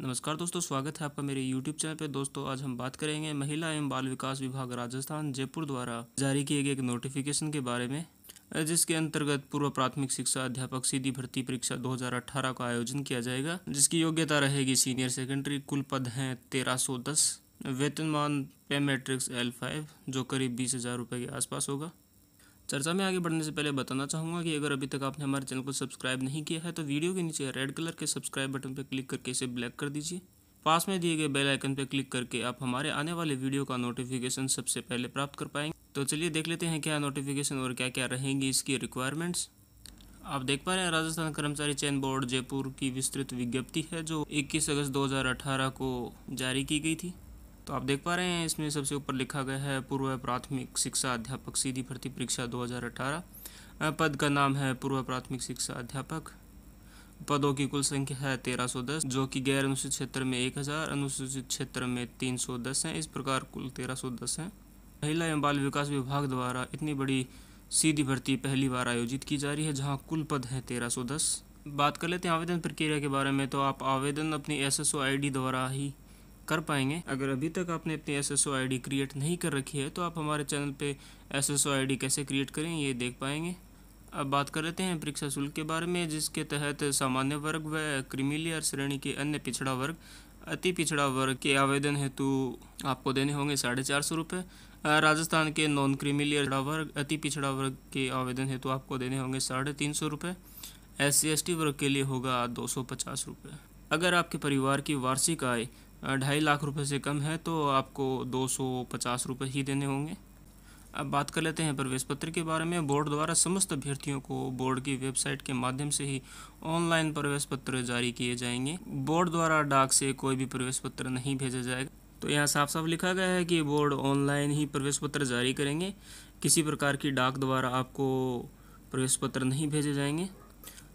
नमस्कार दोस्तों स्वागत है आपका मेरे YouTube चैनल पे दोस्तों आज हम बात करेंगे महिला एवं बाल विकास विभाग राजस्थान जयपुर द्वारा जारी किए गए एक नोटिफिकेशन के बारे में जिसके अंतर्गत पूर्व प्राथमिक शिक्षा अध्यापक सीधी भर्ती परीक्षा 2018 का आयोजन किया जाएगा जिसकी योग्यता रहेगी सीनियर सेकेंडरी कुल पद हैं तेरह वेतनमान पे मैट्रिक्स एल फाइव जो करीब बीस हज़ार रुपये के आसपास होगा चर्चा में आगे बढ़ने से पहले बताना चाहूँगा कि अगर अभी तक आपने हमारे चैनल को सब्सक्राइब नहीं किया है तो वीडियो के नीचे रेड कलर के सब्सक्राइब बटन पर क्लिक करके इसे ब्लैक कर दीजिए पास में दिए गए बेल आइकन पर क्लिक करके आप हमारे आने वाले वीडियो का नोटिफिकेशन सबसे पहले प्राप्त कर पाएंगे तो चलिए देख लेते हैं क्या नोटिफिकेशन और क्या क्या रहेंगी इसकी रिक्वायरमेंट्स आप देख पा रहे हैं राजस्थान कर्मचारी चयन बोर्ड जयपुर की विस्तृत विज्ञप्ति है जो 21 अगस्त 2018 को जारी की गई थी तो आप देख पा रहे हैं इसमें सबसे ऊपर लिखा गया है पूर्व प्राथमिक शिक्षा अध्यापक सीधी भर्ती परीक्षा 2018 पद का नाम है पूर्व प्राथमिक शिक्षा अध्यापक पदों की कुल संख्या है 1310 जो कि गैर अनुसूचित क्षेत्र में 1000 अनुसूचित क्षेत्र में 310 हैं इस प्रकार कुल 1310 हैं महिला एवं बाल विकास विभाग द्वारा इतनी बड़ी सीधी भर्ती पहली बार आयोजित की जा रही है जहाँ कुल पद हैं तेरह बात कर लेते हैं आवेदन प्रक्रिया के बारे में तो आप आवेदन अपनी एस एस द्वारा ही कर पाएंगे अगर अभी तक आपने अपनी एस एस क्रिएट नहीं कर रखी है तो आप हमारे चैनल पर एस एस कैसे क्रिएट करें ये देख पाएंगे अब बात कर लेते हैं परीक्षा शुल्क के बारे में जिसके तहत सामान्य वर्ग व क्रिमिलियर श्रेणी के अन्य पिछड़ा वर्ग अति पिछड़ा वर्ग के आवेदन हेतु आपको देने होंगे साढ़े चार सौ रुपये राजस्थान के नॉन क्रिमिलियर वर्ग अति पिछड़ा वर्ग के आवेदन हेतु आपको देने होंगे साढ़े तीन सौ रुपये एस सी वर्ग के लिए होगा दो सौ पचास रुपये अगर आपके परिवार की वार्षिक आय ढाई लाख रुपए से कम है तो आपको दो सौ पचास रुपये ही देने होंगे अब बात कर लेते हैं प्रवेश पत्र के बारे में बोर्ड द्वारा समस्त अभ्यर्थियों को बोर्ड की वेबसाइट के माध्यम से ही ऑनलाइन प्रवेश पत्र जारी किए जाएंगे बोर्ड द्वारा डाक से कोई भी प्रवेश पत्र नहीं भेजा जाएगा तो यहाँ साफ साफ लिखा गया है कि बोर्ड ऑनलाइन ही प्रवेश पत्र जारी करेंगे किसी प्रकार की डाक द्वारा आपको प्रवेश पत्र नहीं भेजे जाएंगे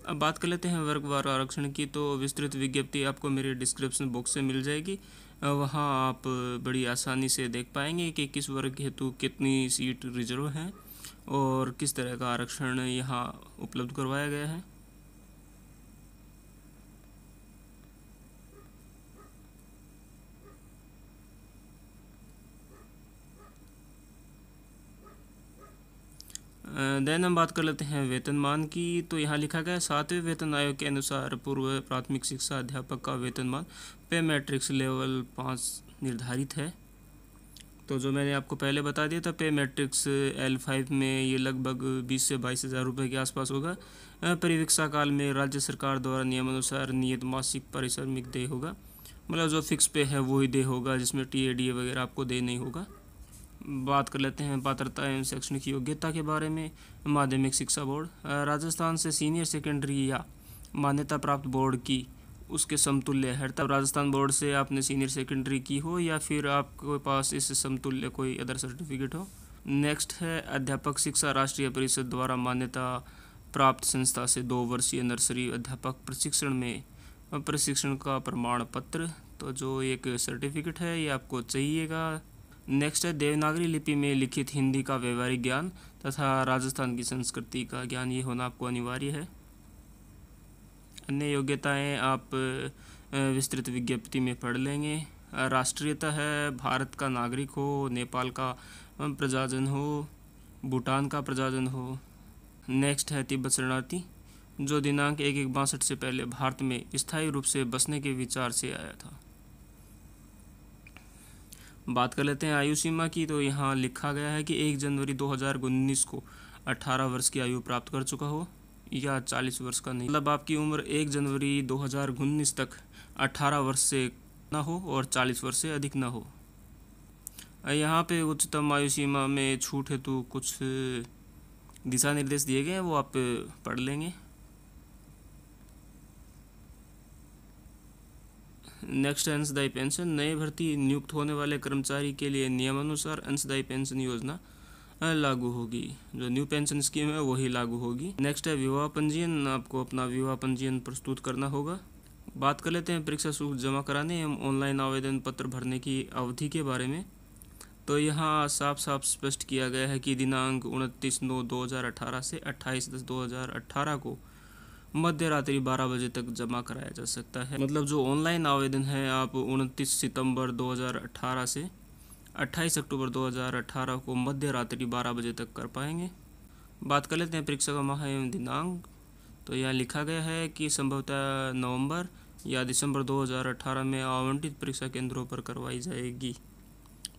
अब बात कर लेते हैं वर्ग वार आरक्षण की तो विस्तृत विज्ञप्ति आपको मेरे डिस्क्रिप्शन बॉक्स से मिल जाएगी वहाँ आप बड़ी आसानी से देख पाएंगे कि किस वर्ग हेतु कितनी सीट रिजर्व हैं और किस तरह का आरक्षण यहाँ उपलब्ध करवाया गया है देन हम बात कर लेते हैं वेतनमान की तो यहाँ लिखा गया है सातवें वेतन आयोग के अनुसार पूर्व प्राथमिक शिक्षा अध्यापक का वेतनमान पे मैट्रिक्स लेवल पाँच निर्धारित है तो जो मैंने आपको पहले बता दिया था पे मैट्रिक्स एल फाइव में ये लगभग बीस से बाईस हज़ार रुपये के आसपास होगा परिवीक्षा काल में राज्य सरकार द्वारा नियमानुसार नियत मासिक पारिश्रमिक दे होगा मतलब जो फिक्स पे है वो ही होगा जिसमें टी ए डी ए वगैरह आपको दे नहीं होगा बात कर लेते हैं पात्रता एवं शैक्षणिक योग्यता के बारे में माध्यमिक शिक्षा बोर्ड राजस्थान से सीनियर सेकेंडरी या मान्यता प्राप्त बोर्ड की उसके समतुल्य है तब राजस्थान बोर्ड से आपने सीनियर सेकेंडरी की हो या फिर आपके पास इस समतुल्य कोई अदर सर्टिफिकेट हो नेक्स्ट है अध्यापक शिक्षा राष्ट्रीय परिषद द्वारा मान्यता प्राप्त संस्था से दो वर्षीय नर्सरी अध्यापक प्रशिक्षण में प्रशिक्षण का प्रमाण पत्र तो जो एक सर्टिफिकेट है ये आपको चाहिएगा नेक्स्ट है देवनागरी लिपि में लिखित हिंदी का व्यवहारिक ज्ञान तथा राजस्थान की संस्कृति का ज्ञान ये होना आपको अनिवार्य है अन्य योग्यताएं आप विस्तृत विज्ञप्ति में पढ़ लेंगे राष्ट्रीयता है भारत का नागरिक हो नेपाल का प्रजाजन हो भूटान का प्रजाजन हो नेक्स्ट है तिब्बत शरणार्थी जो दिनांक एक एक बासठ से पहले भारत में स्थायी रूप से बसने के विचार से आया था बात कर लेते हैं आयु सीमा की तो यहाँ लिखा गया है कि एक जनवरी दो को अठारह वर्ष की आयु प्राप्त कर चुका हो या चालीस वर्ष का नहीं मतलब आपकी उम्र एक जनवरी दो तक अठारह वर्ष से ना हो और चालीस वर्ष से अधिक ना हो यहाँ पे उच्चतम आयु सीमा में छूट हेतु कुछ दिशा निर्देश दिए गए हैं वो आप पढ़ लेंगे नेक्स्ट अंशदायी पेंशन नए भर्ती नियुक्त होने वाले कर्मचारी के लिए नियमानुसार अंशदायी पेंशन योजना लागू होगी जो न्यू पेंशन स्कीम है वही लागू होगी नेक्स्ट है विवाह पंजीयन आपको अपना विवाह पंजीयन प्रस्तुत करना होगा बात कर लेते हैं परीक्षा शुल्क जमा कराने एवं ऑनलाइन आवेदन पत्र भरने की अवधि के बारे में तो यहाँ साफ साफ स्पष्ट किया गया है कि दिनांक उनतीस नौ अठारह से अट्ठाईस दस 2018 को मध्य रात्रि बारह बजे तक जमा कराया जा सकता है मतलब जो ऑनलाइन आवेदन है आप उनतीस सितंबर 2018 से 28 अक्टूबर 2018 को मध्य रात्रि बारह बजे तक कर पाएंगे बात कर लेते हैं परीक्षा का माह दिनांक तो यहाँ लिखा गया है कि संभवतः नवंबर या दिसंबर 2018 में आवंटित परीक्षा केंद्रों पर करवाई जाएगी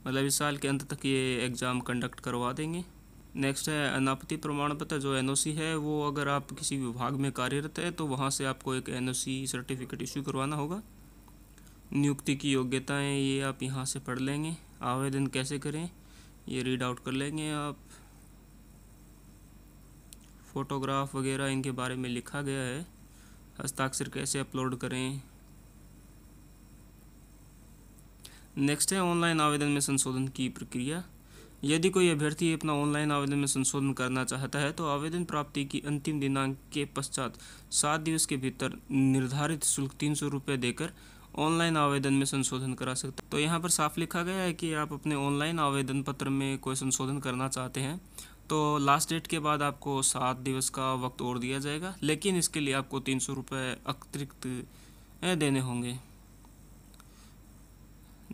मतलब इस साल के अंत तक ये एग्ज़ाम कंडक्ट करवा देंगे नेक्स्ट है अनापत्ति प्रमाण पत्र जो एनओसी है वो अगर आप किसी विभाग में कार्यरत है तो वहाँ से आपको एक एनओसी सर्टिफिकेट इशू करवाना होगा नियुक्ति की योग्यताएं ये आप यहाँ से पढ़ लेंगे आवेदन कैसे करें ये रीड आउट कर लेंगे आप फ़ोटोग्राफ वगैरह इनके बारे में लिखा गया है हस्ताक्षर कैसे अपलोड करें नेक्स्ट है ऑनलाइन आवेदन में संशोधन की प्रक्रिया यदि कोई अभ्यर्थी अपना ऑनलाइन आवेदन में संशोधन करना चाहता है तो आवेदन प्राप्ति की अंतिम दिनांक के पश्चात सात दिवस के भीतर निर्धारित शुल्क तीन सौ रुपये देकर ऑनलाइन आवेदन में संशोधन करा सकते तो यहाँ पर साफ लिखा गया है कि आप अपने ऑनलाइन आवेदन पत्र में कोई संशोधन करना चाहते हैं तो लास्ट डेट के बाद आपको सात दिवस का वक्त और दिया जाएगा लेकिन इसके लिए आपको तीन सौ रुपये अतिरिक्त देने होंगे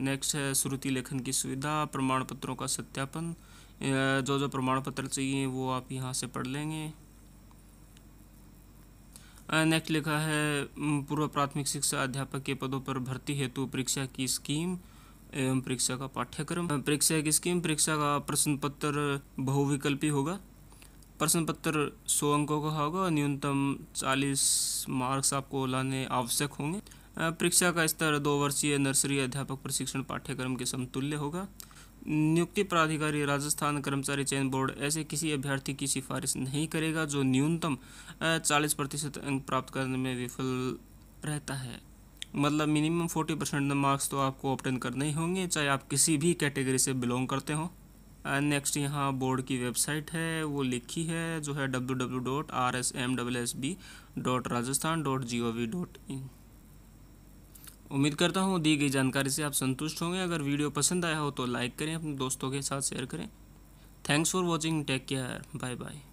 नेक्स्ट है श्रुति लेखन की सुविधा प्रमाण पत्रों का सत्यापन जो जो प्रमाण पत्र चाहिए वो आप यहाँ से पढ़ लेंगे नेक्स्ट लिखा है पूर्व प्राथमिक शिक्षा अध्यापक के पदों पर भर्ती हेतु परीक्षा की स्कीम एवं परीक्षा का पाठ्यक्रम परीक्षा की स्कीम परीक्षा का प्रश्न पत्र बहुविकल्पी होगा प्रश्न पत्र सौ अंकों का होगा न्यूनतम चालीस मार्क्स आपको लाने आवश्यक होंगे परीक्षा का स्तर दो वर्षीय नर्सरी अध्यापक प्रशिक्षण पाठ्यक्रम के समतुल्य होगा नियुक्ति प्राधिकारी राजस्थान कर्मचारी चयन बोर्ड ऐसे किसी अभ्यर्थी की सिफारिश नहीं करेगा जो न्यूनतम चालीस प्रतिशत अंक प्राप्त करने में विफल रहता है मतलब मिनिमम फोर्टी परसेंट मार्क्स तो आपको ऑप्टेन करने ही होंगे चाहे आप किसी भी कैटेगरी से बिलोंग करते हो नेक्स्ट यहाँ बोर्ड की वेबसाइट है वो लिखी है जो है W W dot R S M W S B dot Rajasthan dot G O V dot in उम्मीद करता हूँ दी गई जानकारी से आप संतुष्ट होंगे अगर वीडियो पसंद आया हो तो लाइक करें अपने दोस्तों के साथ शेयर करें thanks for watching take care bye bye